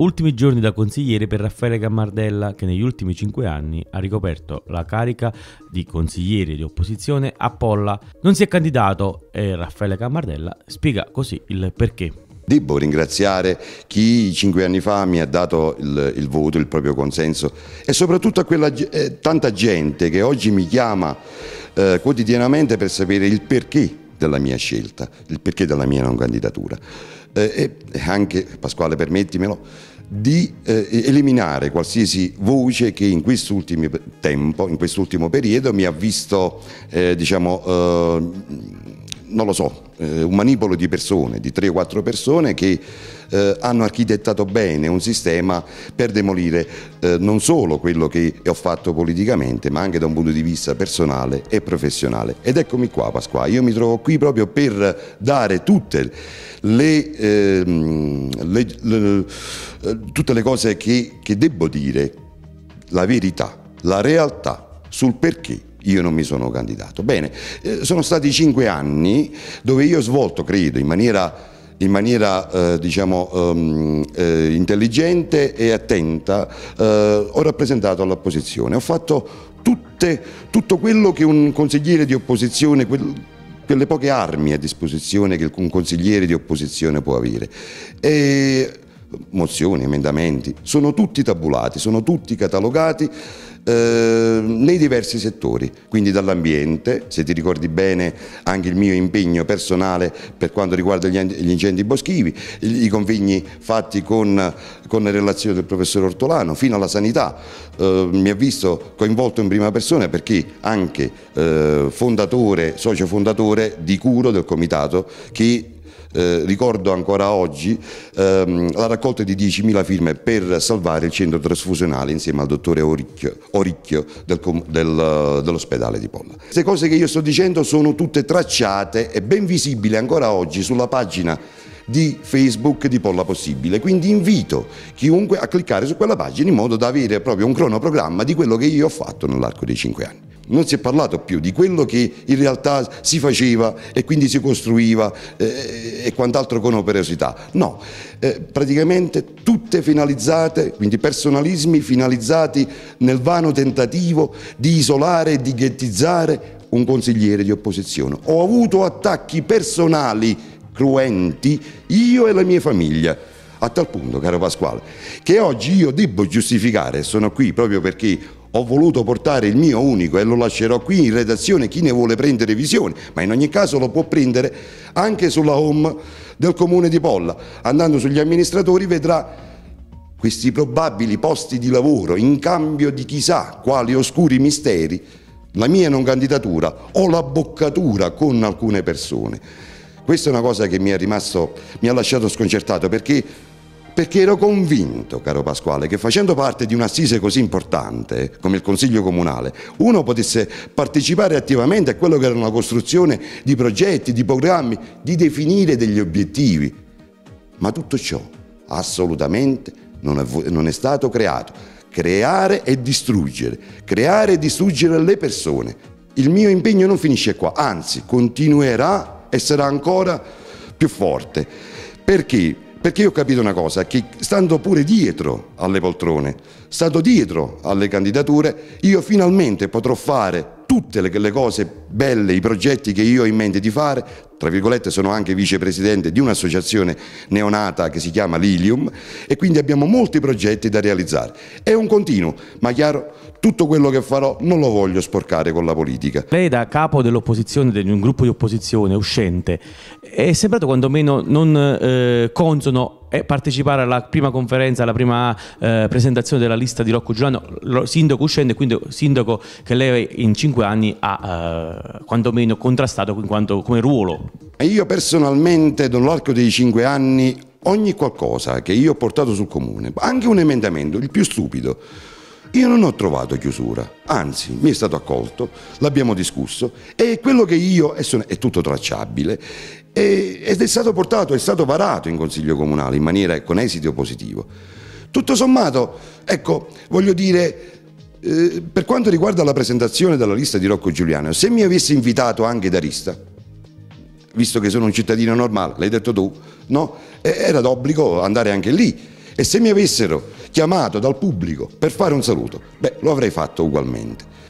Ultimi giorni da consigliere per Raffaele Gammardella che negli ultimi cinque anni ha ricoperto la carica di consigliere di opposizione a Polla. Non si è candidato e Raffaele Gammardella spiega così il perché. Devo ringraziare chi cinque anni fa mi ha dato il, il voto, il proprio consenso e soprattutto a quella eh, tanta gente che oggi mi chiama eh, quotidianamente per sapere il perché della mia scelta, il perché della mia non candidatura. Eh, e anche, Pasquale permettimelo, di eh, eliminare qualsiasi voce che in quest'ultimo tempo, in quest'ultimo periodo mi ha visto eh, diciamo, eh, non lo so, eh, un manipolo di persone, di tre o quattro persone che eh, hanno architettato bene un sistema per demolire eh, non solo quello che ho fatto politicamente, ma anche da un punto di vista personale e professionale. Ed eccomi qua Pasqua, io mi trovo qui proprio per dare tutte le, ehm, le, le, eh, tutte le cose che, che devo dire, la verità, la realtà sul perché io non mi sono candidato. Bene, eh, sono stati cinque anni dove io ho svolto, credo, in maniera, in maniera eh, diciamo, um, eh, intelligente e attenta, eh, ho rappresentato l'opposizione, ho fatto tutte, tutto quello che un consigliere di opposizione... Quel, quelle poche armi a disposizione che un consigliere di opposizione può avere. E mozioni, emendamenti, sono tutti tabulati, sono tutti catalogati, Ehm, nei diversi settori, quindi dall'ambiente, se ti ricordi bene anche il mio impegno personale per quanto riguarda gli incendi boschivi, i convegni fatti con, con la relazione del professor Ortolano, fino alla sanità, eh, mi ha visto coinvolto in prima persona perché anche eh, fondatore, socio fondatore di Curo del comitato che eh, ricordo ancora oggi ehm, la raccolta di 10.000 firme per salvare il centro trasfusionale insieme al dottore Oricchio, Oricchio del, del, eh, dell'ospedale di Polla. Queste cose che io sto dicendo sono tutte tracciate e ben visibili ancora oggi sulla pagina di Facebook di Polla Possibile. Quindi invito chiunque a cliccare su quella pagina in modo da avere proprio un cronoprogramma di quello che io ho fatto nell'arco dei 5 anni non si è parlato più di quello che in realtà si faceva e quindi si costruiva eh, eh, e quant'altro con operosità. No, eh, praticamente tutte finalizzate, quindi personalismi finalizzati nel vano tentativo di isolare e di ghettizzare un consigliere di opposizione. Ho avuto attacchi personali cruenti io e la mia famiglia. A tal punto, caro Pasquale, che oggi io devo giustificare, sono qui proprio perché ho voluto portare il mio unico e lo lascerò qui in redazione chi ne vuole prendere visione, ma in ogni caso lo può prendere anche sulla home del comune di Polla. Andando sugli amministratori vedrà questi probabili posti di lavoro in cambio di chissà quali oscuri misteri, la mia non candidatura o la boccatura con alcune persone. Questa è una cosa che mi, rimasto, mi ha lasciato sconcertato perché perché ero convinto, caro Pasquale, che facendo parte di un'assise così importante come il Consiglio Comunale, uno potesse partecipare attivamente a quello che era una costruzione di progetti, di programmi, di definire degli obiettivi. Ma tutto ciò assolutamente non è, non è stato creato. Creare e distruggere, creare e distruggere le persone. Il mio impegno non finisce qua, anzi continuerà e sarà ancora più forte. Perché? Perché io ho capito una cosa, che stando pure dietro alle poltrone, stando dietro alle candidature, io finalmente potrò fare tutte le, le, cose belle, i progetti che io ho in mente di fare, tra virgolette sono anche vicepresidente di un'associazione neonata che si chiama Lilium e quindi abbiamo molti progetti da realizzare. È un continuo, ma chiaro, tutto quello che farò non lo voglio sporcare con la politica. Lei da capo dell'opposizione, di un gruppo di opposizione uscente, è sembrato quantomeno non eh, consono partecipare alla prima conferenza, alla prima eh, presentazione della lista di Rocco Giuliano, sindaco uscente, quindi sindaco che lei in cinque anni ha eh, quantomeno contrastato quanto, come ruolo. Io personalmente, nell'arco dei cinque anni, ogni qualcosa che io ho portato sul comune, anche un emendamento, il più stupido, io non ho trovato chiusura, anzi mi è stato accolto, l'abbiamo discusso e quello che io, è tutto tracciabile, ed è stato portato, è stato varato in Consiglio Comunale in maniera con ecco, esito positivo. Tutto sommato, ecco, voglio dire, eh, per quanto riguarda la presentazione della lista di Rocco Giuliano, se mi avessi invitato anche da Darista, visto che sono un cittadino normale, l'hai detto tu, no? Era d'obbligo andare anche lì. E se mi avessero chiamato dal pubblico per fare un saluto, beh, lo avrei fatto ugualmente.